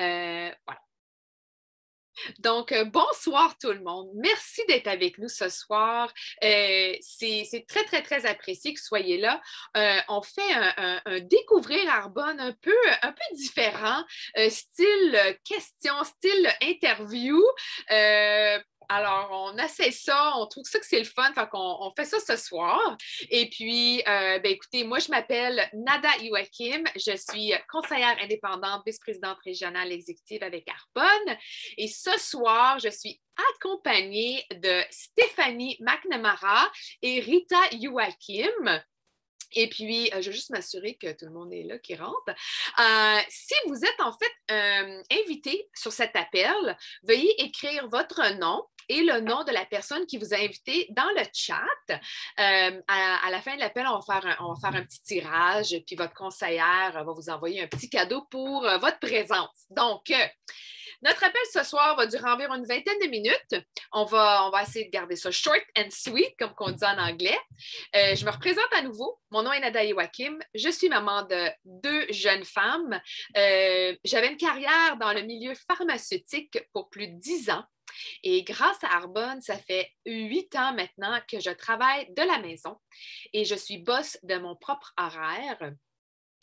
Euh, voilà. Donc, euh, bonsoir tout le monde. Merci d'être avec nous ce soir. Euh, c'est très, très, très apprécié que vous soyez là. on fait un, découvrir Arbonne un peu, un peu différent, style question, style interview, alors, on essaie ça, on trouve ça que c'est le fun, on fait ça ce soir. Et puis, euh, ben, écoutez, moi, je m'appelle Nada Iwakim, je suis conseillère indépendante, vice-présidente régionale exécutive avec Arbonne. Et ce soir, je suis accompagnée de Stéphanie McNamara et Rita Joachim. Et puis, euh, je vais juste m'assurer que tout le monde est là qui rentre. Euh, si vous êtes en fait euh, invité sur cet appel, veuillez écrire votre nom et le nom de la personne qui vous a invité dans le chat. À, la fin de l'appel, on, va faire on va faire un petit tirage, puis votre conseillère va vous envoyer un petit cadeau pour votre présence. Donc, notre appel ce soir va durer environ une vingtaine de minutes. On va, on va essayer de garder ça short and sweet, comme on dit en anglais. Euh, je me représente à nouveau. Mon nom est Nada Joachim. Je suis maman de deux jeunes femmes. Euh, j'avais une carrière dans le milieu pharmaceutique pour plus de dix ans. Et grâce à Arbonne, ça fait huit ans maintenant que je travaille de la maison et je suis boss de mon propre horaire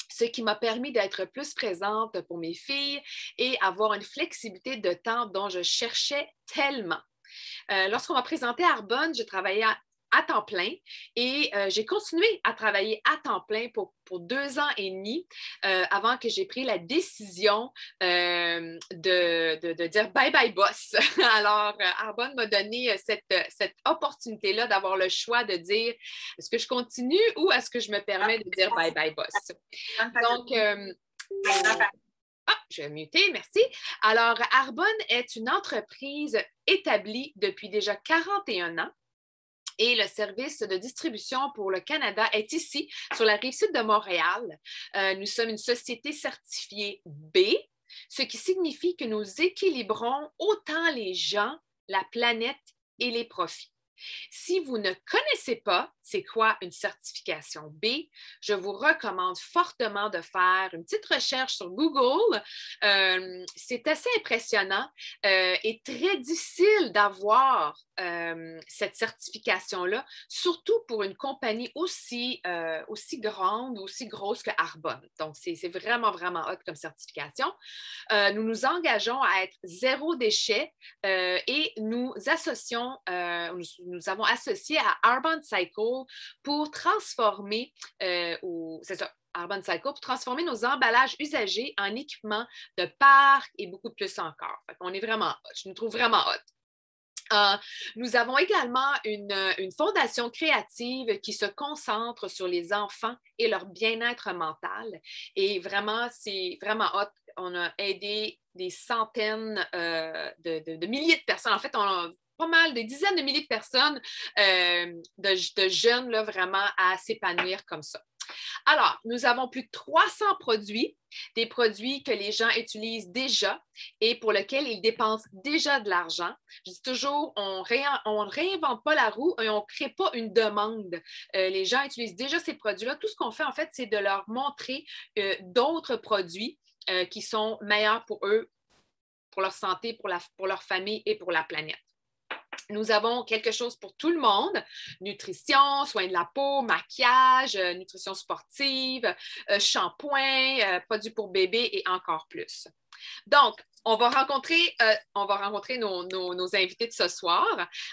ce qui m'a permis d'être plus présente pour mes filles et avoir une flexibilité de temps dont je cherchais tellement. Euh, lorsqu'on m'a présenté à Arbonne, je travaillais à à temps plein et euh, j'ai continué à travailler à temps plein pour, deux ans et demi euh, avant que j'ai pris la décision euh, de, dire bye bye boss. Alors, Arbonne m'a donné cette, opportunité-là d'avoir le choix de dire est-ce que je continue ou est-ce que je me permets de dire bye bye boss. Donc, ah, je vais muter, merci. Alors, Arbonne est une entreprise établie depuis déjà 41 ans et le service de distribution pour le Canada est ici, sur la rive sud de Montréal. Euh, nous sommes une société certifiée B, ce qui signifie que nous équilibrons autant les gens, la planète et les profits. Si vous ne connaissez pas c'est quoi une certification B, je vous recommande fortement de faire une petite recherche sur Google. Euh, c'est assez impressionnant euh, et très difficile d'avoir euh, cette certification-là, surtout pour une compagnie aussi, grande, aussi grosse que Arbonne. Donc, c'est vraiment, vraiment hot comme certification. nous nous engageons à être zéro déchet et nous associons, nous, nous avons associé à Arbonne Cycle pour transformer, euh, c'est ça, transformer nos emballages usagés en équipements de parc et beaucoup plus encore. on est vraiment hot. Je nous trouve vraiment hot. Euh, nous avons également une, une, fondation créative qui se concentre sur les enfants et leur bien-être mental. Et vraiment, c'est vraiment hot. On a aidé des centaines euh, de, de, milliers de personnes. En fait, on a pas mal, des dizaines de milliers de personnes, euh, de, jeunes, là, vraiment à s'épanouir comme ça. Alors, nous avons plus de 300 produits, des produits que les gens utilisent déjà et pour lesquels ils dépensent déjà de l'argent. Je dis toujours, on ne réinvente pas la roue et on ne crée pas une demande. Euh, les gens utilisent déjà ces produits-là. Tout ce qu'on fait, en fait, c'est de leur montrer euh, d'autres produits qui sont meilleurs pour eux, pour leur santé, pour leur famille et pour la planète. Nous avons quelque chose pour tout le monde, nutrition, soins de la peau, maquillage, euh, nutrition sportive, euh, shampoing, euh, produits pour bébé et encore plus. Donc, on va rencontrer, on va rencontrer nos, invités de ce soir.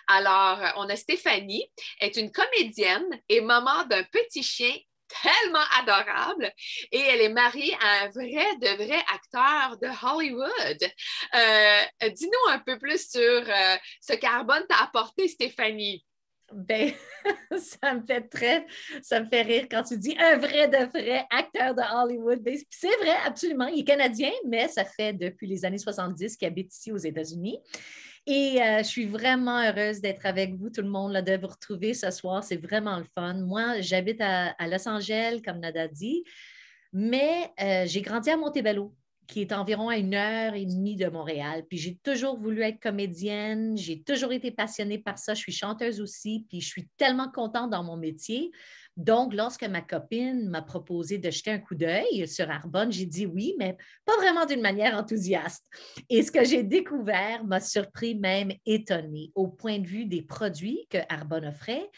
Alors, on a Stéphanie, est une comédienne et maman d'un petit chien tellement adorable et elle est mariée à un vrai, de vrai acteur de Hollywood. Euh, dis-nous un peu plus sur euh, ce carbone t'a apporté, Stéphanie. Ben, ça me fait très, ça me fait rire quand tu dis un vrai de vrai acteur de Hollywood. Ben, c'est vrai, absolument. Il est canadien, mais ça fait depuis les années 70 qu'il habite ici aux États-Unis. Et euh, je suis vraiment heureuse d'être avec vous, tout le monde, de vous retrouver ce soir. C'est vraiment le fun. Moi, j'habite à, Los Angeles, comme Nada dit, mais euh, j'ai grandi à Montebello qui est environ à une heure et demie de Montréal. Puis j'ai toujours voulu être comédienne, j'ai toujours été passionnée par ça. Je suis chanteuse aussi, puis je suis tellement contente dans mon métier. Donc, lorsque ma copine m'a proposé de jeter un coup d'œil sur Arbonne, j'ai dit oui, mais pas vraiment d'une manière enthousiaste. Et ce que j'ai découvert m'a surpris, même étonnée, au point de vue des produits que Arbonne offrait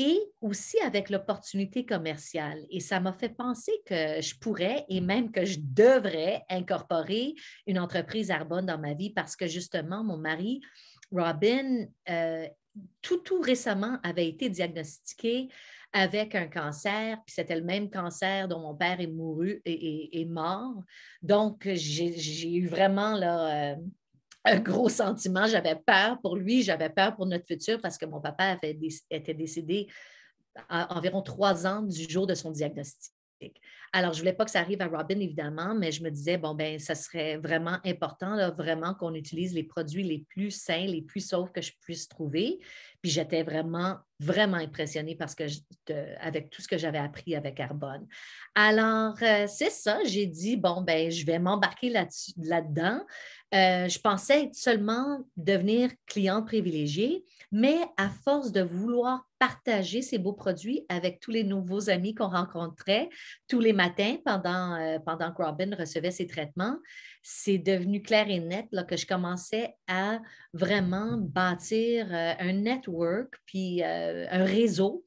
et aussi avec l'opportunité commerciale. Et ça m'a fait penser que je pourrais et même que je devrais incorporer une entreprise Arbonne dans ma vie parce que justement, mon mari, Robin, euh, tout, tout récemment avait été diagnostiqué avec un cancer, puis c'était le même cancer dont mon père est mort. Donc, j'ai eu vraiment là, euh, un gros sentiment. J'avais peur pour lui, j'avais peur pour notre futur parce que mon papa avait, était décédé à environ trois ans du jour de son diagnostic. Alors, je voulais pas que ça arrive à Robin, évidemment, mais je me disais, bon, ben, ça serait vraiment important, vraiment qu'on utilise les produits les plus sains, les plus saufs que je puisse trouver. Puis j'étais vraiment, vraiment impressionnée parce que avec tout ce que j'avais appris avec Arbonne. Alors, euh, c'est ça, j'ai dit, bon, ben, je vais m'embarquer là-dedans. Là euh, je pensais seulement devenir cliente privilégiée, mais à force de vouloir partager ces beaux produits avec tous les nouveaux amis qu'on rencontrait tous les matins pendant, euh, pendant que Robin recevait ses traitements. C'est devenu clair et net là, que je commençais à vraiment bâtir euh, un network, puis euh, un réseau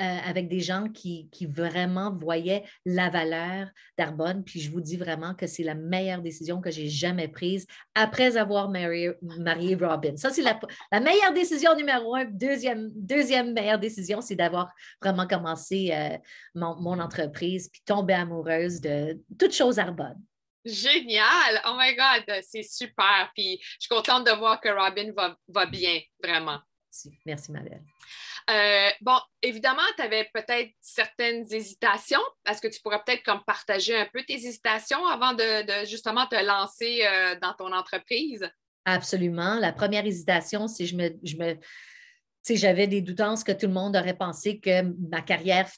euh, avec des gens qui, vraiment voyaient la valeur d'Arbonne. Puis je vous dis vraiment que c'est la meilleure décision que j'ai jamais prise après avoir marié, Robin. Ça, c'est la, meilleure décision numéro un. Deuxième, deuxième meilleure décision, c'est d'avoir vraiment commencé euh, mon, entreprise puis tomber amoureuse de toutes choses Arbonne. Génial! Oh my God, c'est super. Puis je suis contente de voir que Robin va, bien, vraiment. Merci, ma belle. Euh, bon, évidemment, tu avais peut-être certaines hésitations. Est-ce que tu pourrais peut-être comme partager un peu tes hésitations avant de, justement te lancer euh, dans ton entreprise? Absolument. La première hésitation, c'est je me, je j'avais des doutances que tout le monde aurait pensé que ma carrière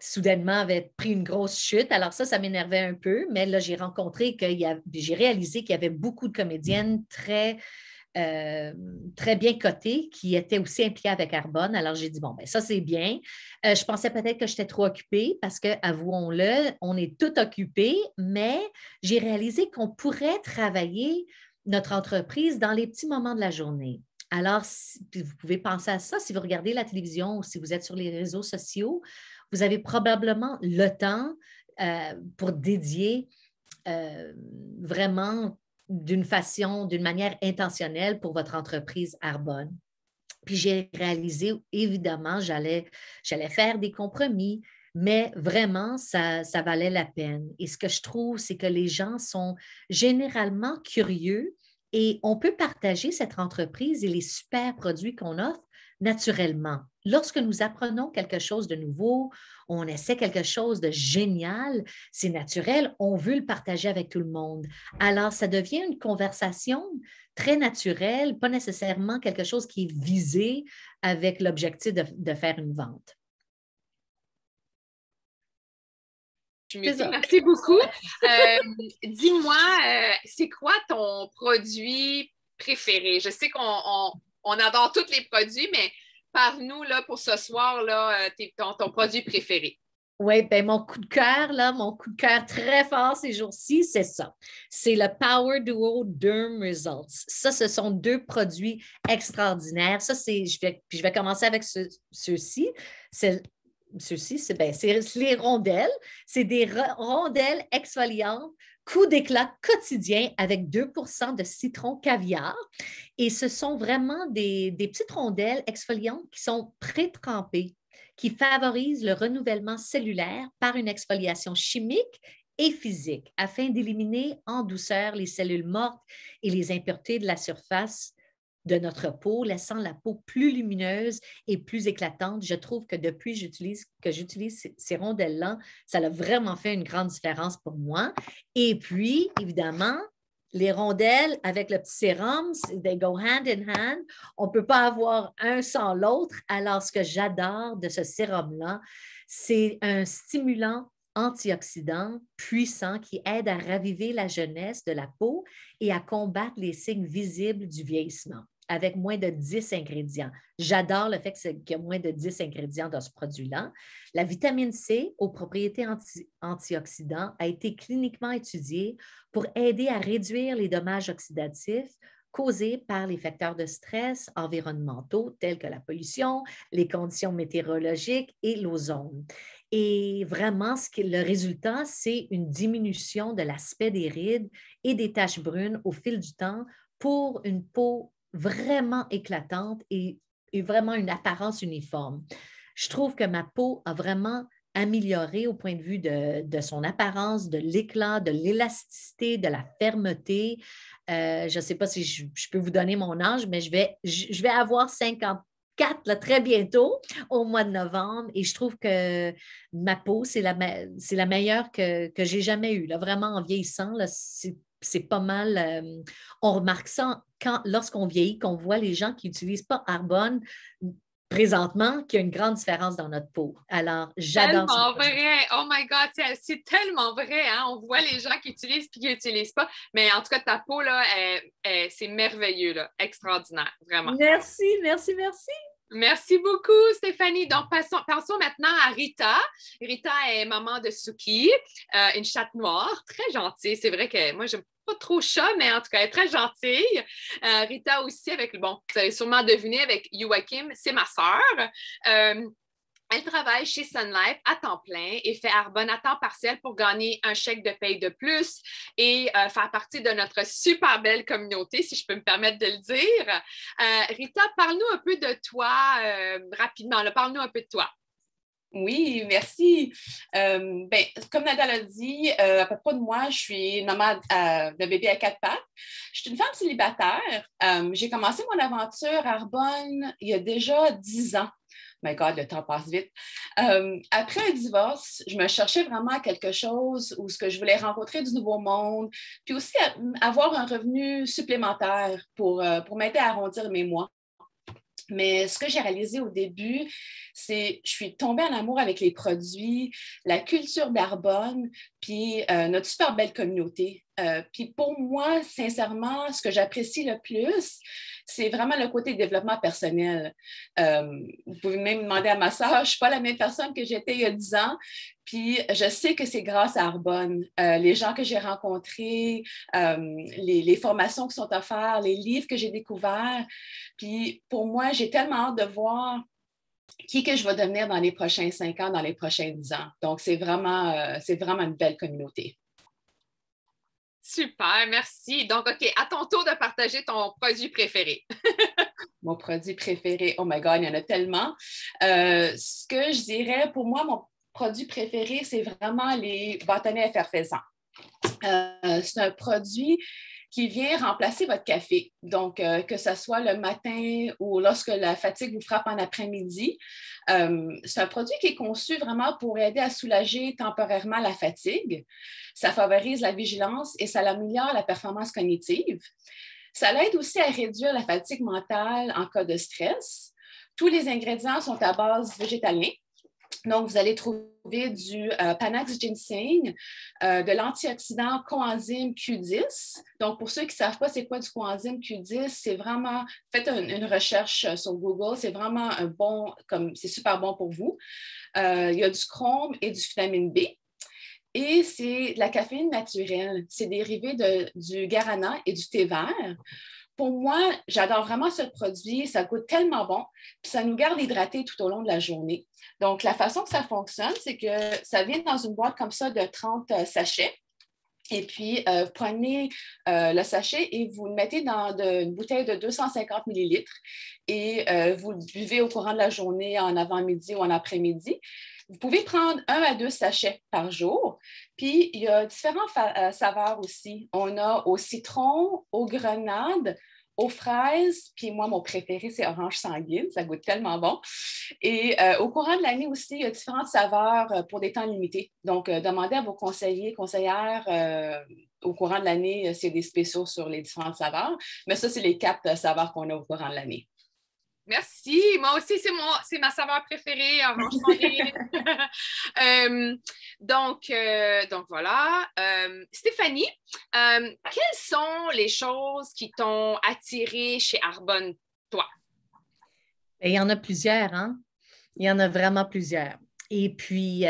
soudainement avait pris une grosse chute. Alors ça, ça m'énervait un peu, mais là, j'ai rencontré que j'ai réalisé qu'il y avait beaucoup de comédiennes très euh, très bien coté qui était aussi impliqué avec Arbonne. Alors, j'ai dit, bon, ben ça, c'est bien. Euh, je pensais peut-être que j'étais trop occupée parce que, avouons-le, on est tout occupé, mais j'ai réalisé qu'on pourrait travailler notre entreprise dans les petits moments de la journée. Alors, vous pouvez penser à ça si vous regardez la télévision ou si vous êtes sur les réseaux sociaux. Vous avez probablement le temps euh, pour dédier vraiment d'une façon, d'une manière intentionnelle pour votre entreprise Arbonne. Puis j'ai réalisé, évidemment, j'allais, j'allais faire des compromis, mais vraiment, ça, ça valait la peine. Et ce que je trouve, c'est que les gens sont généralement curieux et on peut partager cette entreprise et les super produits qu'on offre naturellement. Lorsque nous apprenons quelque chose de nouveau, on essaie quelque chose de génial, c'est naturel, on veut le partager avec tout le monde. Alors, ça devient une conversation très naturelle, pas nécessairement quelque chose qui est visé avec l'objectif de, faire une vente. Merci beaucoup. Euh, dis-moi, euh, c'est quoi ton produit préféré? Je sais qu'on on adore tous les produits, mais par nous pour ce soir, là, euh, ton, produit préféré. Oui, ben mon coup de cœur, là, mon coup de cœur très fort ces jours-ci, c'est ça. C'est le Power Duo Derm Results. Ça, ce sont deux produits extraordinaires. Ça, c'est, je vais, je vais commencer avec ce, ceux-ci. C'est ceux-ci, c'est ben, les rondelles. C'est des rondelles exfoliantes Coup d'éclat quotidien avec 2 de citron caviar. Et ce sont vraiment des, petites rondelles exfoliantes qui sont pré-trempées, qui favorisent le renouvellement cellulaire par une exfoliation chimique et physique afin d'éliminer en douceur les cellules mortes et les impuretés de la surface de notre peau, laissant la peau plus lumineuse et plus éclatante. Je trouve que depuis que j'utilise ces rondelles-là, ça a vraiment fait une grande différence pour moi. Et puis, évidemment, les rondelles avec le petit sérum, they go hand in hand. On ne peut pas avoir un sans l'autre. Alors, ce que j'adore de ce sérum-là, c'est un stimulant antioxydant puissant qui aide à raviver la jeunesse de la peau et à combattre les signes visibles du vieillissement avec moins de 10 ingrédients. J'adore le fait qu'il y ait moins de 10 ingrédients dans ce produit-là. La vitamine C, aux propriétés antioxydantes a été cliniquement étudiée pour aider à réduire les dommages oxydatifs causés par les facteurs de stress environnementaux tels que la pollution, les conditions météorologiques et l'ozone. Et vraiment, le résultat, c'est une diminution de l'aspect des rides et des taches brunes au fil du temps pour une peau vraiment éclatante et, vraiment une apparence uniforme. Je trouve que ma peau a vraiment amélioré au point de vue de, son apparence, de l'éclat, de l'élasticité, de la fermeté. Euh, je ne sais pas si je, peux vous donner mon âge, mais je vais, je, vais avoir 54 très bientôt, au mois de novembre, et je trouve que ma peau, c'est la, la meilleure que, j'ai jamais eue. Là. Vraiment, en vieillissant, c'est c'est pas mal, euh, on remarque ça quand, lorsqu'on vieillit, qu'on voit les gens qui n'utilisent pas Arbonne présentement, qu'il y a une grande différence dans notre peau. Alors, j'adore tellement vrai! Oh my God! C'est, tellement vrai! Hein? On voit les gens qui utilisent et qui n'utilisent pas. Mais en tout cas, ta peau, là, c'est merveilleux, extraordinaire, vraiment. Merci, merci, merci! Merci beaucoup, Stéphanie. Donc, passons, passons, maintenant à Rita. Rita est maman de Suki, euh, une chatte noire, très gentille. C'est vrai que moi, je pas trop chat, mais en tout cas, elle est très gentille. Euh, Rita aussi, avec, le bon, vous avez sûrement deviné, avec Joachim, c'est ma sœur. Euh, elle travaille chez Sun Life à temps plein et fait Arbonne à temps partiel pour gagner un chèque de paye de plus et euh, faire partie de notre super belle communauté, si je peux me permettre de le dire. Rita, parle-nous un peu de toi rapidement. Parle-nous un peu de toi. Oui, merci. Euh, ben, comme Nadal a dit, euh, à peu près de moi, je suis nomade euh, de bébé à quatre pattes. Je suis une femme célibataire. j'ai commencé mon aventure à Arbonne il y a déjà dix ans. My God, le temps passe vite. après un divorce, je me cherchais vraiment quelque chose où ce que je voulais rencontrer du nouveau monde, puis aussi avoir un revenu supplémentaire pour, pour m'aider à arrondir mes mois. Mais ce que j'ai réalisé au début, c'est je suis tombée en amour avec les produits, la culture d'Arbonne, puis euh, notre super belle communauté. Euh, puis pour moi, sincèrement, ce que j'apprécie le plus, c'est vraiment le côté développement personnel. Euh, vous pouvez même demander à ma sœur, je ne suis pas la même personne que j'étais il y a 10 ans. Puis je sais que c'est grâce à Arbonne, les gens que j'ai rencontrés, les, les, formations qui sont offertes, les livres que j'ai découverts. Puis pour moi, j'ai tellement hâte de voir qui que je vais devenir dans les prochains cinq ans, dans les prochains dix ans. Donc, c'est vraiment, euh, vraiment une belle communauté. Super, merci. Donc, OK, à ton tour de partager ton produit préféré. mon produit préféré, oh my God, il y en a tellement. Euh, ce que je dirais, pour moi, mon produit préféré, c'est vraiment les bâtonnets faire Euh, c'est un produit qui vient remplacer votre café. Donc, euh, que ce soit le matin ou lorsque la fatigue vous frappe en après-midi, euh, c'est un produit qui est conçu vraiment pour aider à soulager temporairement la fatigue. Ça favorise la vigilance et ça améliore la performance cognitive. Ça l'aide aussi à réduire la fatigue mentale en cas de stress. Tous les ingrédients sont à base végétalienne, donc, vous allez trouver du euh, Panax ginseng, euh, de l'antioxydant coenzyme Q10. Donc, pour ceux qui ne savent pas c'est quoi du coenzyme Q10, c'est vraiment, faites une recherche euh, sur Google, c'est vraiment un bon, comme c'est super bon pour vous. il y a du chrome et du vitamine B. Et c'est de la caféine naturelle. C'est dérivé de, du guarana et du thé vert pour moi, j'adore vraiment ce produit. Ça coûte tellement bon, puis ça nous garde hydratés tout au long de la journée. Donc, la façon que ça fonctionne, c'est que ça vient dans une boîte comme ça de 30 euh, sachets. Et puis, euh, vous prenez euh, le sachet et vous le mettez dans une bouteille de 250 millilitres et vous le buvez au courant de la journée, en avant-midi ou en après-midi. Vous pouvez prendre un à deux sachets par jour. Puis, il y a différents euh, saveurs aussi. On a au citron, aux grenades, aux fraises, puis moi, mon préféré, c'est orange sanguine, ça goûte tellement bon. Et euh, au courant de l'année aussi, il y a différentes saveurs euh, pour des temps limités. Donc, demandez à vos conseillers, conseillères au courant de l'année s'il y a des spéciaux sur les différentes saveurs. Mais ça, c'est les quatre saveurs qu'on a au courant de l'année. Merci. Moi aussi, c'est moi, c'est ma saveur préférée, euh, donc, euh, donc voilà. Euh, Stéphanie, quelles sont les choses qui t'ont attirée chez Arbonne, toi? Ben, il y en a plusieurs, hein? Il y en a vraiment plusieurs. Et puis,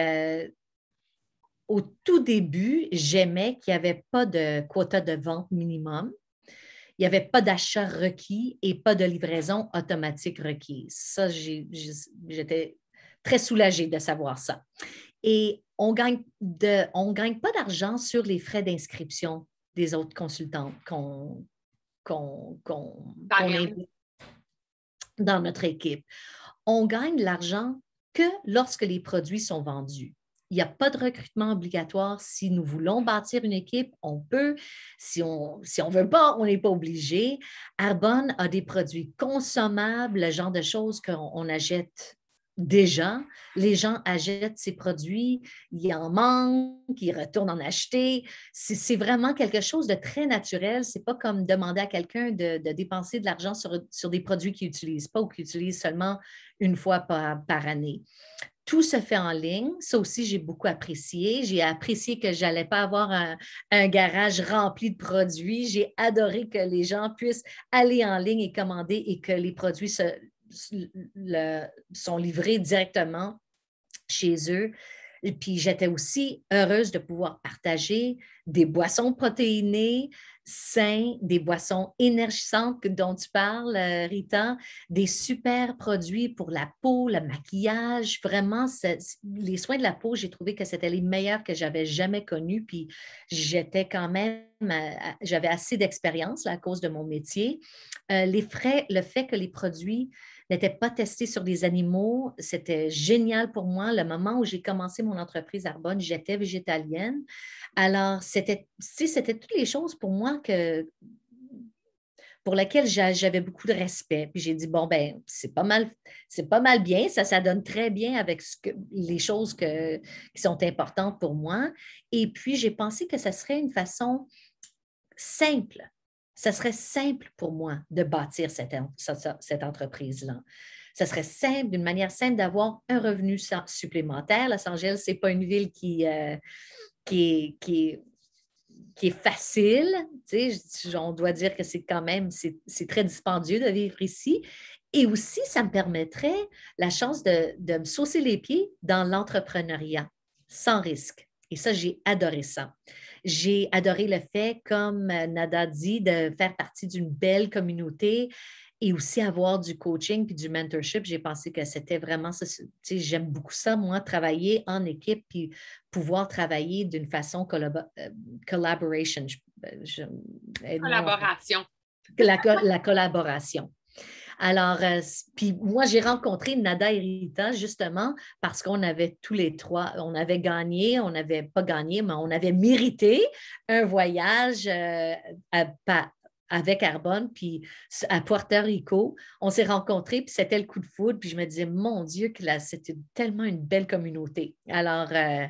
au tout début, j'aimais qu'il n'y avait pas de quota de vente minimum il n'y avait pas d'achat requis et pas de livraison automatique requise. Ça, j'étais très soulagée de savoir ça. Et on gagne gagne pas d'argent sur les frais d'inscription des autres consultants qu'on implique dans notre équipe. On gagne de l'argent que lorsque les produits sont vendus. Il n'y a pas de recrutement obligatoire. Si nous voulons bâtir une équipe, on peut. Si on si ne on veut pas, on n'est pas obligé. Arbonne a des produits consommables, le genre de choses qu'on achète déjà. Les gens achètent ces produits, ils en manquent, ils retournent en acheter. C'est vraiment quelque chose de très naturel. Ce n'est pas comme demander à quelqu'un de, dépenser de l'argent sur, des produits qu'il utilise, pas ou qu'il utilise seulement une fois par, par année. Tout se fait en ligne. Ça aussi, j'ai beaucoup apprécié. J'ai apprécié que je n'allais pas avoir un, garage rempli de produits. J'ai adoré que les gens puissent aller en ligne et commander et que les produits se, sont livrés directement chez eux. Et puis, j'étais aussi heureuse de pouvoir partager des boissons protéinées, sains, des boissons énergisantes dont tu parles, euh, Rita, des super produits pour la peau, le maquillage. Vraiment, les soins de la peau, j'ai trouvé que c'était les meilleurs que j'avais jamais connus. Puis j'étais quand même, euh, j'avais assez d'expérience à cause de mon métier. Euh, les frais, le fait que les produits n'était pas testé sur des animaux. C'était génial pour moi. Le moment où j'ai commencé mon entreprise Arbonne, j'étais végétalienne. Alors, c'était, c'était toutes les choses pour moi que pour laquelle j'avais beaucoup de respect. Puis j'ai dit bon ben c'est pas mal, c'est pas mal bien, ça ça donne très bien avec les choses que, qui sont importantes pour moi. Et puis j'ai pensé que ce serait une façon simple ce serait simple pour moi de bâtir cette, entreprise-là. Ça serait simple, d'une manière simple, d'avoir un revenu supplémentaire. Los Angeles, ce n'est pas une ville qui, euh, est facile. on doit dire que c'est quand même, c'est très dispendieux de vivre ici. Et aussi, ça me permettrait la chance de, de me saucer les pieds dans l'entrepreneuriat sans risque. Et ça, j'ai adoré ça. J'ai adoré le fait, comme euh, Nada dit, de faire partie d'une belle communauté et aussi avoir du coaching puis du mentorship. J'ai pensé que c'était vraiment, ça. j'aime beaucoup ça, moi, travailler en équipe puis pouvoir travailler d'une façon collaboration. collaboration. la collaboration. Alors, euh, puis moi, j'ai rencontré Nada et Rita justement parce qu'on avait tous les trois, on avait gagné, on n'avait pas gagné, mais on avait mérité un voyage euh, avec Arbonne, puis à Puerto Rico. On s'est rencontrés, puis c'était le coup de foudre, puis je me disais, mon Dieu, que c'était tellement une belle communauté. Alors, euh,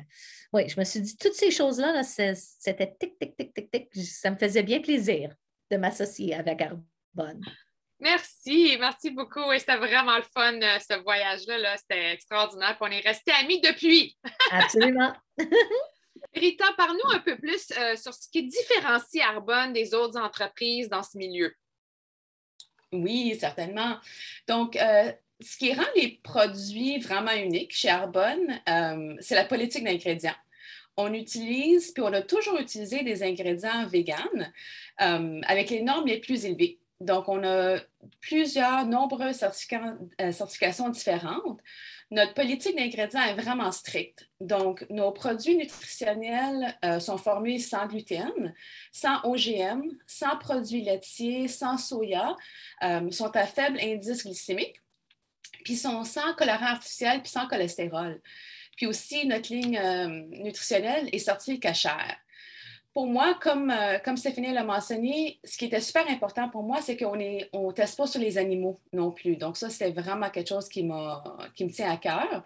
oui, je me suis dit, toutes ces choses-là, là, c'était tic, tic, tic, tic, tic, ça me faisait bien plaisir de m'associer avec Arbonne. Merci, merci beaucoup. c'était vraiment le fun, euh, ce voyage-là. c'était extraordinaire. qu'on on est restés amis depuis. Absolument. Rita, parle-nous un peu plus euh, sur ce qui différencie Arbonne des autres entreprises dans ce milieu. Oui, certainement. Donc, euh, ce qui rend les produits vraiment uniques chez Arbonne, c'est la politique d'ingrédients on utilise, puis on a toujours utilisé des ingrédients véganes avec les normes les plus élevées. Donc, on a plusieurs, nombreuses euh, certifications différentes. Notre politique d'ingrédients est vraiment stricte. Donc, nos produits nutritionnels euh, sont formés sans gluten, sans OGM, sans produits laitiers, sans soya, euh, sont à faible indice glycémique, puis sont sans choléra artificiel, puis sans cholestérol. Puis aussi, notre ligne nutritionnelle est sortie cachère pour moi, euh, comme, Stéphanie l'a mentionné, ce qui était super important pour moi, c'est qu'on ne teste pas sur les animaux non plus. Donc, ça, c'est vraiment quelque chose qui, me tient à cœur.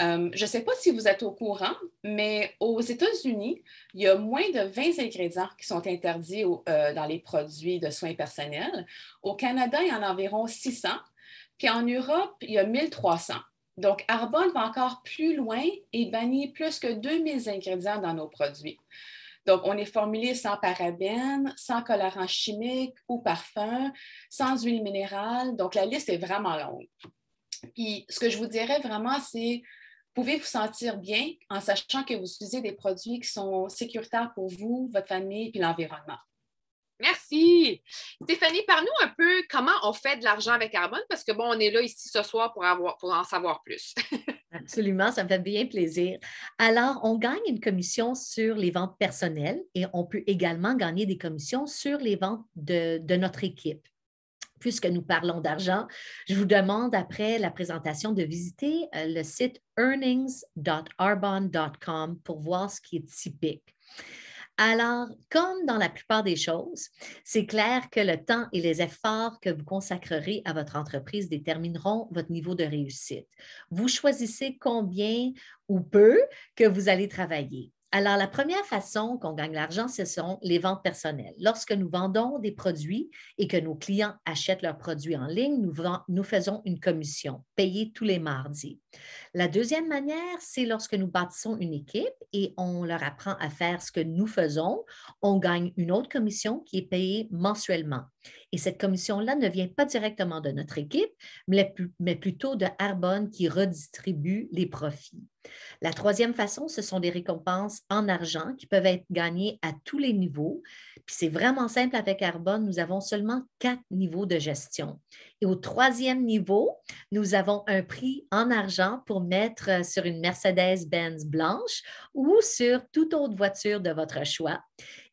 Euh, je ne sais pas si vous êtes au courant, mais aux États-Unis, il y a moins de 20 ingrédients qui sont interdits euh, dans les produits de soins personnels. Au Canada, il y en a environ 600. Puis en Europe, il y a 1300. Donc, Arbonne va encore plus loin et bannit plus que 2000 ingrédients dans nos produits. Donc, on est formulé sans parabènes, sans colorants chimiques ou parfums, sans huile minérale. Donc, la liste est vraiment longue. Puis, ce que je vous dirais vraiment, c'est pouvez vous sentir bien en sachant que vous utilisez des produits qui sont sécuritaires pour vous, votre famille et l'environnement. Merci. Stéphanie, parle-nous un peu comment on fait de l'argent avec Carbone parce que bon, on est là ici ce soir pour, pour en savoir plus. Absolument, ça me fait bien plaisir. Alors, on gagne une commission sur les ventes personnelles et on peut également gagner des commissions sur les ventes de, notre équipe. Puisque nous parlons d'argent, je vous demande après la présentation de visiter euh, le site earnings.arbon.com pour voir ce qui est typique. Alors, comme dans la plupart des choses, c'est clair que le temps et les efforts que vous consacrerez à votre entreprise détermineront votre niveau de réussite. Vous choisissez combien ou peu que vous allez travailler. Alors, la première façon qu'on gagne l'argent, ce sont les ventes personnelles. Lorsque nous vendons des produits et que nos clients achètent leurs produits en ligne, nous, nous faisons une commission payée tous les mardis. La deuxième manière, c'est lorsque nous bâtissons une équipe et on leur apprend à faire ce que nous faisons, on gagne une autre commission qui est payée mensuellement. Et cette commission-là ne vient pas directement de notre équipe, mais, plutôt de Arbonne qui redistribue les profits. La troisième façon, ce sont des récompenses en argent qui peuvent être gagnées à tous les niveaux. Puis c'est vraiment simple avec Arbonne, nous avons seulement quatre niveaux de gestion. Et au troisième niveau, nous avons un prix en argent pour mettre euh, sur une Mercedes-Benz blanche ou sur toute autre voiture de votre choix.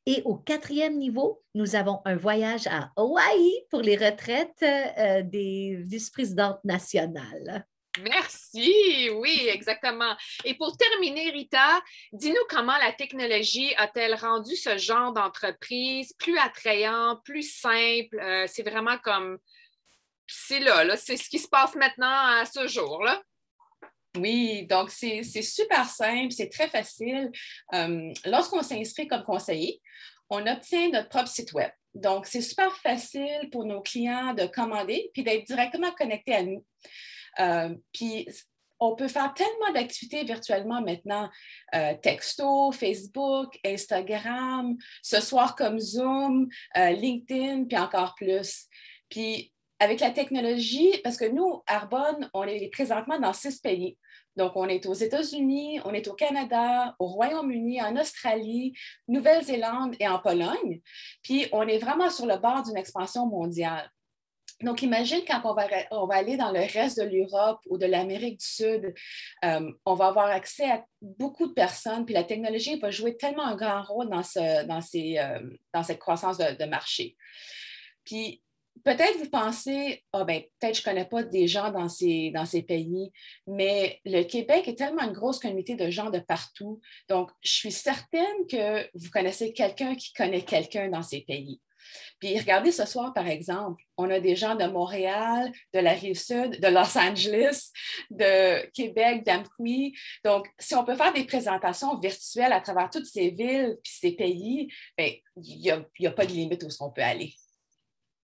Et au quatrième niveau, nous avons un voyage à Hawaï pour les retraites euh, euh, des vice-présidentes nationales. Merci, oui, exactement. Et pour terminer, Rita, dis-nous comment la technologie a-t-elle rendu ce genre d'entreprise plus attrayant, plus simple? c'est vraiment comme c'est là, c'est ce qui se passe maintenant à ce jour-là. Oui, donc c'est super simple, c'est très facile. Euh, lorsqu'on s'inscrit comme conseiller, on obtient notre propre site web. Donc, c'est super facile pour nos clients de commander puis d'être directement connectés à nous. Euh, puis, on peut faire tellement d'activités virtuellement maintenant, euh, texto, Facebook, Instagram, ce soir comme Zoom, LinkedIn, puis encore plus. Puis, avec la technologie, parce que nous, Arbonne, on est présentement dans six pays. Donc, on est aux États-Unis, on est au Canada, au Royaume-Uni, en Australie, Nouvelle-Zélande et en Pologne. Puis, on est vraiment sur le bord d'une expansion mondiale. Donc, imagine quand on va, aller dans le reste de l'Europe ou de l'Amérique du Sud, euh, on va avoir accès à beaucoup de personnes, puis la technologie va jouer tellement un grand rôle dans, euh, cette croissance de, de marché. Puis, peut-être vous pensez, ah, ben, peut-être je ne connais pas des gens dans ces, dans ces pays, mais le Québec est tellement une grosse communauté de gens de partout. Donc, je suis certaine que vous connaissez quelqu'un qui connaît quelqu'un dans ces pays. Puis regardez ce soir, par exemple, on a des gens de Montréal, de la Rive-Sud, de Los Angeles, de Québec, d'Amqui. Donc, si on peut faire des présentations virtuelles à travers toutes ces villes et ces pays, ben, il n'y a, a, pas de limite où on peut aller.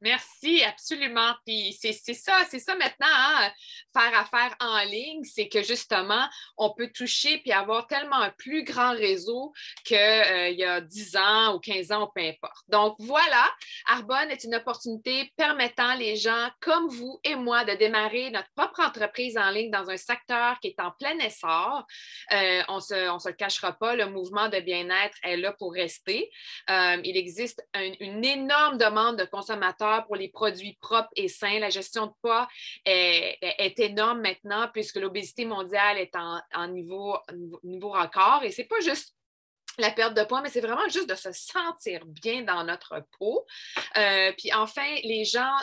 Merci, absolument. Puis c'est ça, c'est ça maintenant, hein, faire affaire en ligne, c'est que justement, on peut toucher puis avoir tellement un plus grand réseau qu'il euh, y a 10 ans ou 15 ans peu importe. Donc voilà, Arbonne est une opportunité permettant les gens comme vous et moi de démarrer notre propre entreprise en ligne dans un secteur qui est en plein essor. Euh, on ne se, le cachera pas, le mouvement de bien-être est là pour rester. Euh, il existe une énorme demande de consommateurs pour les produits propres et sains. La gestion de poids euh, euh, est, énorme maintenant puisque l'obésité mondiale est en, niveau, record. Et c'est pas juste la perte de poids, mais c'est vraiment juste de se sentir bien dans notre peau. Euh, puis enfin, les gens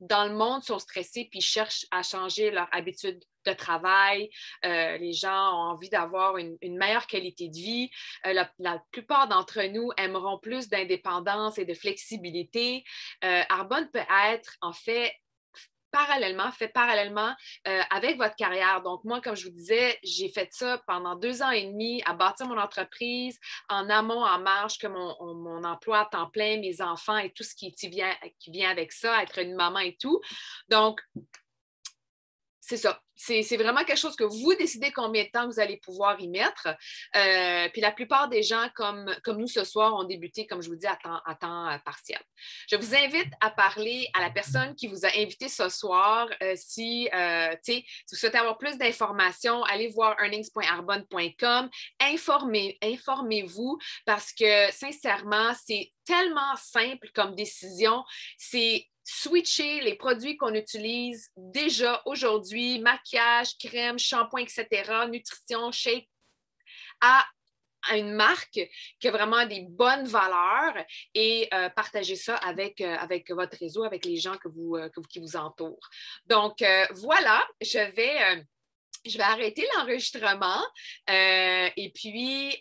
dans le monde sont stressés puis cherchent à changer leur habitude de travail, euh, les gens ont envie d'avoir une, meilleure qualité de vie. Euh, la, plupart d'entre nous aimeront plus d'indépendance et de flexibilité. Euh, Arbonne peut être, en fait, parallèlement, fait parallèlement avec votre carrière. Donc, moi, comme je vous disais, j'ai fait ça pendant deux ans et demi à bâtir mon entreprise en amont, en marge, que mon, emploi à temps plein, mes enfants et tout ce qui, qui vient avec ça, être une maman et tout. Donc, c'est ça. C'est vraiment quelque chose que vous décidez combien de temps vous allez pouvoir y mettre. Euh, puis la plupart des gens, comme, comme nous ce soir, ont débuté, comme je vous dis, à temps, à temps euh, partiel. Je vous invite à parler à la personne qui vous a invité ce soir. Euh, si, euh, si vous souhaitez avoir plus d'informations, allez voir earnings.arbonne.com. Informez-vous parce que, sincèrement, c'est tellement simple comme décision. C'est switcher les produits qu'on utilise déjà aujourd'hui, maquillage, crème, shampoing, etc., nutrition, shake, à une marque qui a vraiment des bonnes valeurs et euh, partager ça avec, euh, avec votre réseau, avec les gens que vous, euh, qui vous entourent. Donc, voilà, je vais, je vais arrêter l'enregistrement et puis...